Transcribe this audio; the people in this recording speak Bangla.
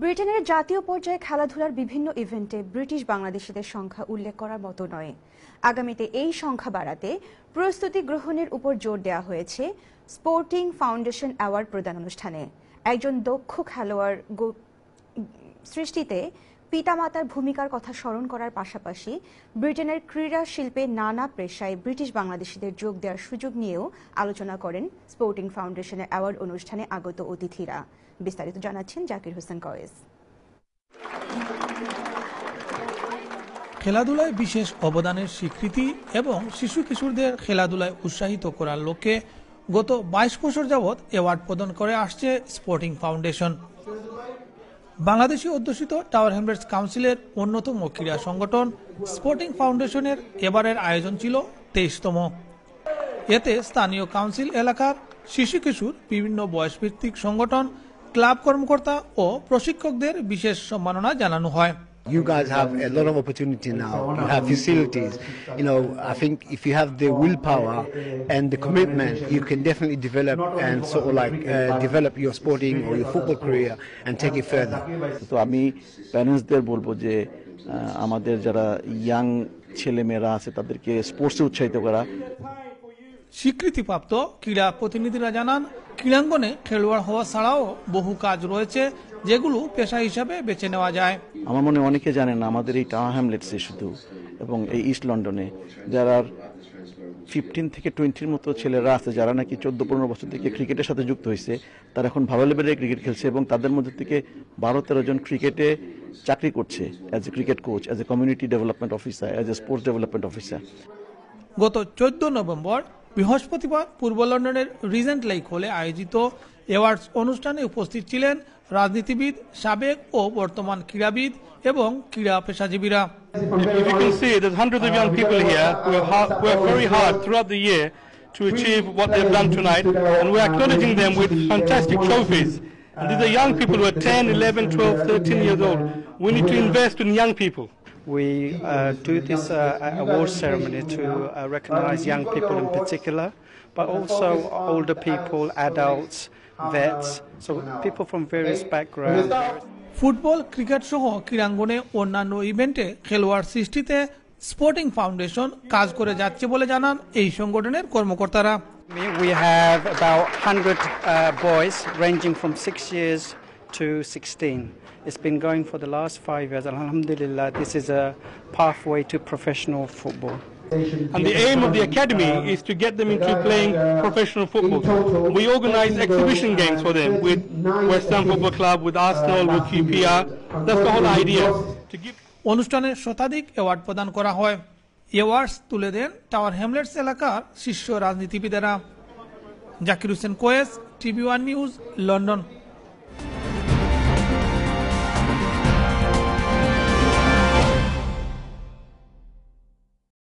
ব্রিটেনের জাতীয় পর্যায়ে খেলাধুলার বিভিন্ন ইভেন্টে ব্রিটিশ বাংলাদেশিদের সংখ্যা উল্লেখ করার মতো নয় আগামীতে এই সংখ্যা বাড়াতে প্রস্তুতি গ্রহণের উপর জোর দেওয়া হয়েছে স্পোর্টিং ফাউন্ডেশন অ্যাওয়ার্ড প্রদান অনুষ্ঠানে একজন দক্ষ খেলোয়াড় সৃষ্টিতে পিতামাতার ভূমিকার কথা স্মরণ করার পাশাপাশি ব্রিটেনের ক্রীড়া শিল্পে নানা পেশায় ব্রিটিশ বাংলাদেশিদের যোগ দেওয়ার সুযোগ নিয়েও আলোচনা করেন স্পোর্টিং ফাউন্ডেশনের অ্যাওয়ার্ড অনুষ্ঠানে আগত অতিথিরা বিস্তারিত জানাচ্ছেন জাকির হোসেন কয়েজ খেলাধুলায় বিশেষ অবদানের স্বীকৃতি এবং শিশু কিশোরদের খেলাধুলায় উৎসাহিত করার লক্ষ্যে গত বাইশ বছর যাবৎ অ্যাওয়ার্ড প্রদান করে আসছে স্পোর্টিং ফাউন্ডেশন বাংলাদেশি অধ্যুষিত টাওয়ার হ্যামলেটস কাউন্সিলের অন্যতম ক্রীড়া সংগঠন স্পোর্টিং ফাউন্ডেশনের এবারের আয়োজন ছিল তেইশতম এতে স্থানীয় কাউন্সিল এলাকার শিশু কিশোর বিভিন্ন বয়সভিত্তিক সংগঠন ক্লাব কর্মকর্তা ও প্রশিক্ষকদের বিশেষ সম্মাননা জানানো হয় you guys have a lot of opportunity now. You have facilities. You know, I think if you have the willpower and the commitment, you can definitely develop and sort of like uh, develop your sporting or your football career and take it further. তো আমি প্যারেন্টসদের বলবো যে আমাদের যারা ইয়াং ছেলেমেয়েরা আছে তাদেরকে স্পোর্টসে উৎসাহিত করা স্বীকৃতিপ্রাপ্ত ক্রীড়া প্রতিনিধিরা জানান ক্রীড়াঙ্গনে খেলোয়াড় হওয়া ছাড়াও বহু কাজ রয়েছে যেগুলো পেশা হিসাবে বেছে নেওয়া যায় আমার মনে অনেকে জানেন আমাদের এই টাওয়ার হ্যামলেটসে শুধু এবং এই ইস্ট লন্ডনে যারা ফিফটিন থেকে টোয়েন্টির মতো ছেলেরা আছে যারা নাকি চোদ্দ পনেরো বছর থেকে ক্রিকেটের সাথে যুক্ত হয়েছে তারা এখন ভালো লেভেলের ক্রিকেট খেলছে এবং তাদের মধ্যে থেকে বারো তেরো জন ক্রিকেটে চাকরি করছে as a cricket coach as a community development officer as a sports development officer গত চোদ্দ নভেম্বর বৃহস্পতিবার পূর্ব লন্ডনের রিজেন্ট লেক হলে আয়োজিত অ্যাওয়ার্ডস অনুষ্ঠানে উপস্থিত ছিলেন রাজনীতিবিদ সাবেক ও বর্তমান ক্রীড়াবিদ এবং ক্রীড়া পেশাজীবীরা can see, young people hard the year to achieve what they've done tonight, and we're acknowledging them with fantastic trophies. And these are young people who are 10, 11, 12, 13 years old. We need to invest in young people. We uh, do this uh, award ceremony to uh, recognize young people in particular, but also older people, adults, vets, so people from various backgrounds. Football cricket সহ ক্রীড়াঙ্গনে অন্যান্য ইভেন্টে খেলোয়াড় সৃষ্টিতে স্পোর্টিং ফাউন্ডেশন কাজ করে যাচ্ছে বলে জানান এই সংগঠনের কর্মকর্তারা We have about 100 uh, boys ranging from 6 years to 16. It's been going for the last five years. Alhamdulillah, this is a pathway to professional football. And the aim of the academy is to get them into playing professional football. We organize exhibition games for them with West Ham Football Club, with Arsenal, with QPR. That's the whole idea. To give অনুষ্ঠানে শতাধিক অ্যাওয়ার্ড প্রদান করা হয় অ্যাওয়ার্ডস তুলে দেন টাওয়ার হ্যামলেটস এলাকার শীর্ষ রাজনীতিবিদেরা জাকির হোসেন কোয়েস টিভি ওয়ান নিউজ লন্ডন